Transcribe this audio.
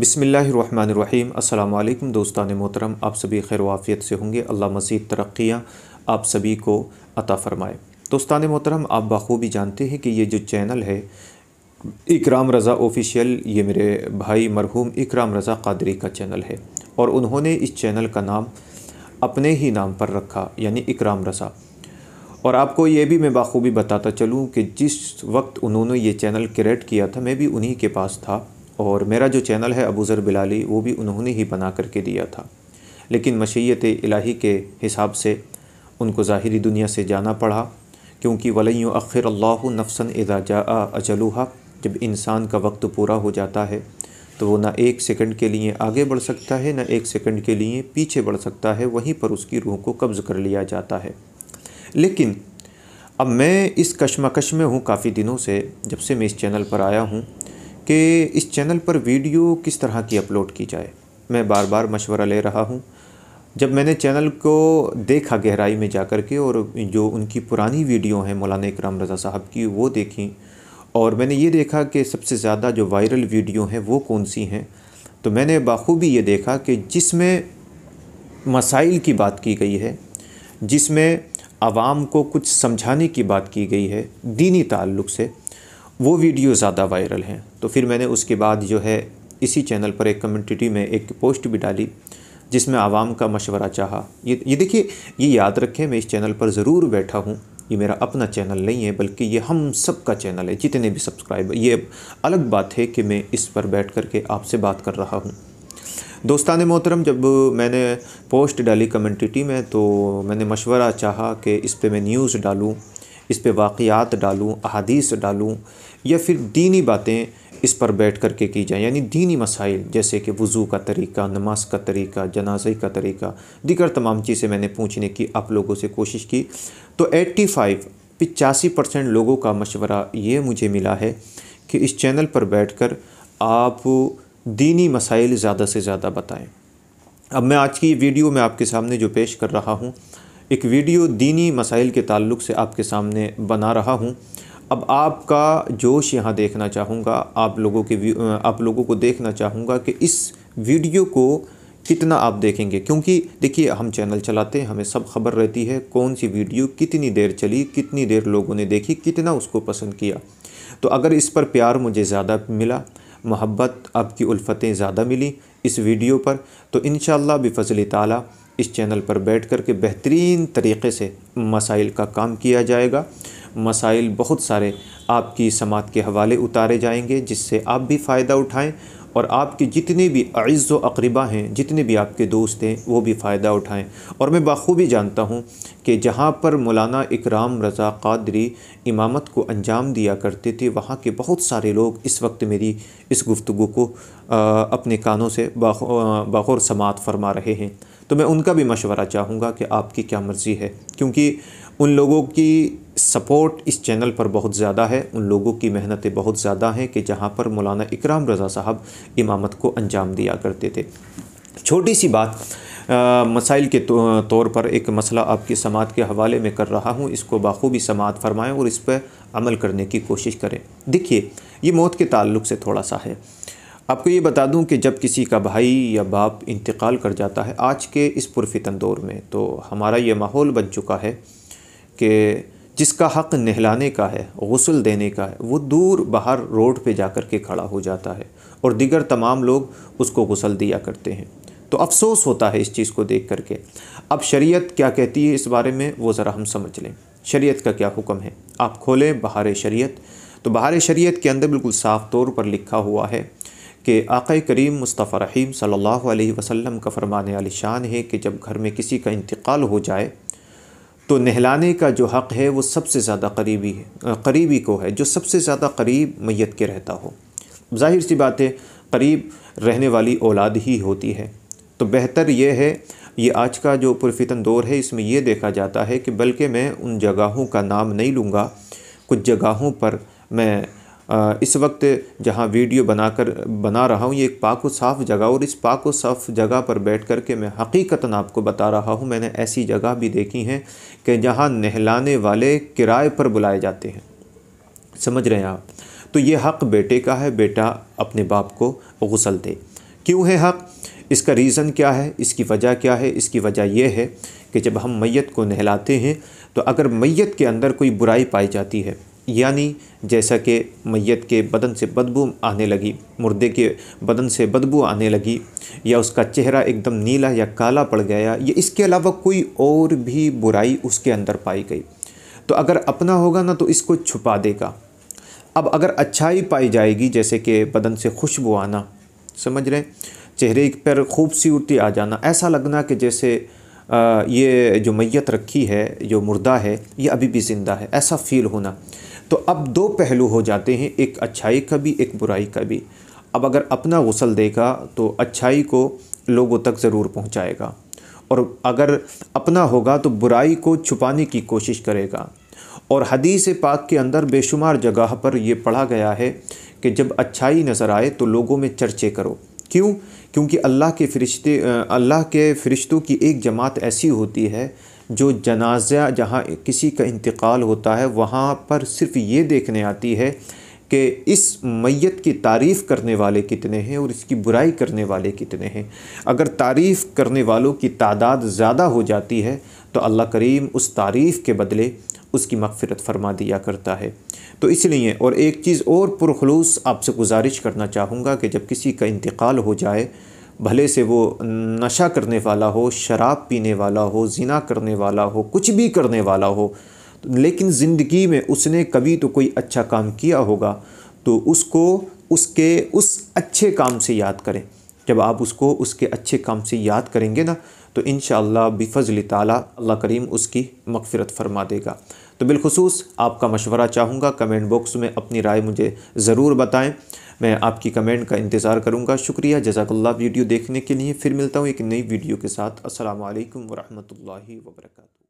बिसमीम् अल्लाम दोस्तान मोहतरम आप सभी खैर वाफ़ियत से होंगे अल्लाह मज़ीद तरक्याँ आप सभी को अता फ़रमाए दोस्तान मोहतरम आप बखूबी जानते हैं कि ये जो चैनल है इकराम रज़ा ऑफिशियल ये मेरे भाई मरहूम इकराम रज़ा कादरी का चैनल है और उन्होंने इस चैनल का नाम अपने ही नाम पर रखा यानी इकराम रज़ा और आपको ये भी मैं बाखूबी बताता चलूँ कि जिस वक्त उन्होंने ये चैनल क्रिएट किया था मैं भी उन्हीं के पास था और मेरा जो चैनल है अबूजर बिलाली वो भी उन्होंने ही बना करके दिया था लेकिन मशीत इलाही के हिसाब से उनको ज़ाहरी दुनिया से जाना पड़ा क्योंकि वलैय अखिर अल्लाह नफसन एजाजा जा जब इंसान का वक्त पूरा हो जाता है तो वो ना एक सेकंड के लिए आगे बढ़ सकता है ना एक सेकंड के लिए पीछे बढ़ सकता है वहीं पर उसकी रूह को कब्ज़ कर लिया जाता है लेकिन अब मैं इस कशमकश में हूँ काफ़ी दिनों से जब से मैं इस चैनल पर आया हूँ कि इस चैनल पर वीडियो किस तरह की अपलोड की जाए मैं बार बार मशवरा ले रहा हूँ जब मैंने चैनल को देखा गहराई में जा कर के और जो उनकी पुरानी वीडियो हैं मौलाना इकराम रज़ा साहब की वो देखी और मैंने ये देखा कि सबसे ज़्यादा जो वायरल वीडियो हैं वो कौन सी हैं तो मैंने बाखूबी ये देखा कि जिसमें मसाइल की बात की गई है जिसमें आवाम को कुछ समझाने की बात की गई है दीनी ताल्लुक से वो वीडियो ज़्यादा वायरल हैं तो फिर मैंने उसके बाद जो है इसी चैनल पर एक कम्यूनिटी में एक पोस्ट भी डाली जिसमें आवाम का मशवरा चाहा ये ये देखिए ये याद रखें मैं इस चैनल पर ज़रूर बैठा हूँ ये मेरा अपना चैनल नहीं है बल्कि ये हम सब का चैनल है जितने भी सब्सक्राइबर ये अलग बात है कि मैं इस पर बैठ कर के आपसे बात कर रहा हूँ दोस्तान मोहतरम जब मैंने पोस्ट डाली कम्यूनिटी में तो मैंने मशवरा चाहा कि इस पर मैं न्यूज़ डालूँ इस पर वाक़ात डालूँ अहादीस डालूँ या फिर दीनी बातें इस पर बैठ कर के की जाएँ यानी दीनी मसाइल जैसे कि वज़ू का तरीका नमाज का तरीका जनाजे का तरीका दीगर तमाम चीज़ें मैंने पूछने की आप लोगों से कोशिश की तो 85 पचासी परसेंट लोगों का मशवरा ये मुझे मिला है कि इस चैनल पर बैठ कर आप दीनी मसाइल ज़्यादा से ज़्यादा बताएँ अब मैं आज की वीडियो में आपके सामने जो पेश कर रहा हूँ एक वीडियो दीनी मसाइल के ताल्लुक से आपके सामने बना रहा हूँ अब आपका जोश यहाँ देखना चाहूँगा आप लोगों के आप लोगों को देखना चाहूँगा कि इस वीडियो को कितना आप देखेंगे क्योंकि देखिए हम चैनल चलाते हैं हमें सब खबर रहती है कौन सी वीडियो कितनी देर चली कितनी देर लोगों ने देखी कितना उसको पसंद किया तो अगर इस पर प्यार मुझे ज़्यादा मिला मोहब्बत आपकी उल्फतें ज़्यादा मिली इस वीडियो पर तो इन फ़जल ताली इस चैनल पर बैठ कर के बेहतरीन तरीके से मसाइल का काम किया जाएगा मसाइल बहुत सारे आपकी समात के हवाले उतारे जाएंगे जिससे आप भी फ़ायदा उठाएँ और आपके जितने भी अज़ो अकरबा हैं जितने भी आपके दोस्त हैं वो भी फ़ायदा उठाएं और मैं बखूबी जानता हूँ कि जहाँ पर मौलाना इकराम रज़ा कादरी इमामत को अंजाम दिया करते थे वहाँ के बहुत सारे लोग इस वक्त मेरी इस गुफ्तु को अपने कानों से बाखौर समात फरमा रहे हैं तो मैं उनका भी मशवरा चाहूँगा कि आपकी क्या मर्ज़ी है क्योंकि उन लोगों की सपोर्ट इस चैनल पर बहुत ज़्यादा है उन लोगों की मेहनतें बहुत ज़्यादा हैं कि जहाँ पर मौलाना इकराम रज़ा साहब इमामत को अंजाम दिया करते थे छोटी सी बात मसाइल के तो, तौर पर एक मसला आपकी समात के हवाले में कर रहा हूँ इसको बाखूबी समात फरमाएँ और इस पर अमल करने की कोशिश करें देखिए ये मौत के ताल्लुक से थोड़ा सा है आपको ये बता दूं कि जब किसी का भाई या बाप इंतकाल कर जाता है आज के इस पुरफितन दौर में तो हमारा ये माहौल बन चुका है कि जिसका हक़ नहलाने का है गसल देने का है वो दूर बाहर रोड पे जा कर के खड़ा हो जाता है और दिगर तमाम लोग उसको गसल दिया करते हैं तो अफसोस होता है इस चीज़ को देख करके अब शरीयत क्या कहती है इस बारे में वो ज़रा हम समझ लें शरीयत का क्या हुक्म है आप खोलें बहार शरीयत तो बहार शरीयत के अंदर बिल्कुल साफ तौर पर लिखा हुआ है कि आक़ करीम मुस्तफ़ा रहीम सल्लल्लाहु अलैहि वसल्लम का फ़रमाने आलिशान है कि जब घर में किसी का इंतकाल हो जाए तो नहलाने का जो हक़ है वो सबसे ज़्यादा करीबी है करीबी को है जो सबसे ज़्यादा करीब मैत के रहता हो जाहिर सी बात है करीब रहने वाली औलाद ही होती है तो बेहतर यह है ये आज का जो पुरफितन दौर है इसमें यह देखा जाता है कि बल्कि मैं उन जगहों का नाम नहीं लूँगा कुछ जगहों पर मैं इस वक्त जहाँ वीडियो बनाकर बना रहा हूँ ये एक पाक साफ़ जगह और इस पाक साफ़ जगह पर बैठ कर के मैं हकीकता आपको बता रहा हूँ मैंने ऐसी जगह भी देखी हैं कि जहाँ नहलाने वाले किराए पर बुलाए जाते हैं समझ रहे हैं आप तो ये हक़ बेटे का है बेटा अपने बाप को गसल दे क्यों है हक़ इसका रीज़न क्या है इसकी वजह क्या है इसकी वजह यह है कि जब हम मैत को नहलाते हैं तो अगर मैत के अंदर कोई बुराई पाई जाती है यानी जैसा कि मैत के बदन से बदबू आने लगी मुर्दे के बदन से बदबू आने लगी या उसका चेहरा एकदम नीला या काला पड़ गया या इसके अलावा कोई और भी बुराई उसके अंदर पाई गई तो अगर अपना होगा ना तो इसको छुपा देगा अब अगर अच्छाई पाई जाएगी जैसे कि बदन से खुशबू आना समझ रहे चेहरे पर खूबसूरती आ जाना ऐसा लगना कि जैसे ये जो मैत रखी है जो मुर्दा है ये अभी भी ज़िंदा है ऐसा फील होना तो अब दो पहलू हो जाते हैं एक अच्छाई का भी एक बुराई का भी अब अगर अपना गसल देगा तो अच्छाई को लोगों तक ज़रूर पहुंचाएगा और अगर अपना होगा तो बुराई को छुपाने की कोशिश करेगा और हदीस पाक के अंदर बेशुमार जगह पर यह पढ़ा गया है कि जब अच्छाई नज़र आए तो लोगों में चर्चे करो क्यों क्योंकि अल्लाह के फरिश्ते अल्लाह के फरिश्तों की एक जमात ऐसी होती है जो जनाजा जहाँ किसी का इंतकाल होता है वहाँ पर सिर्फ ये देखने आती है कि इस मैत की तारीफ़ करने वाले कितने हैं और इसकी बुराई करने वाले कितने हैं अगर तारीफ़ करने वालों की तादाद ज़्यादा हो जाती है तो अल्लाह करीम उस तारीफ़ के बदले उसकी मगफ़रत फरमा दिया करता है तो इसलिए और एक चीज़ और पुरखलूस आपसे गुजारिश करना चाहूँगा कि जब किसी का इंतकाल हो जाए भले से वो नशा करने वाला हो शराब पीने वाला हो जिना करने वाला हो कुछ भी करने वाला हो लेकिन ज़िंदगी में उसने कभी तो कोई अच्छा काम किया होगा तो उसको उसके उस अच्छे काम से याद करें जब आप उसको उसके अच्छे काम से याद करेंगे ना तो इन बिफजल ताली अल्लाह करीम उसकी मगफ़रत फरमा देगा तो बिलखसूस आपका मशवरा चाहूँगा कमेंट बॉक्स में अपनी राय मुझे ज़रूर बताएं मैं आपकी कमेंट का इंतज़ार करूँगा शुक्रिया जजाकल्ला वीडियो देखने के लिए फिर मिलता हूँ एक नई वीडियो के साथ असल वरहमल वर्का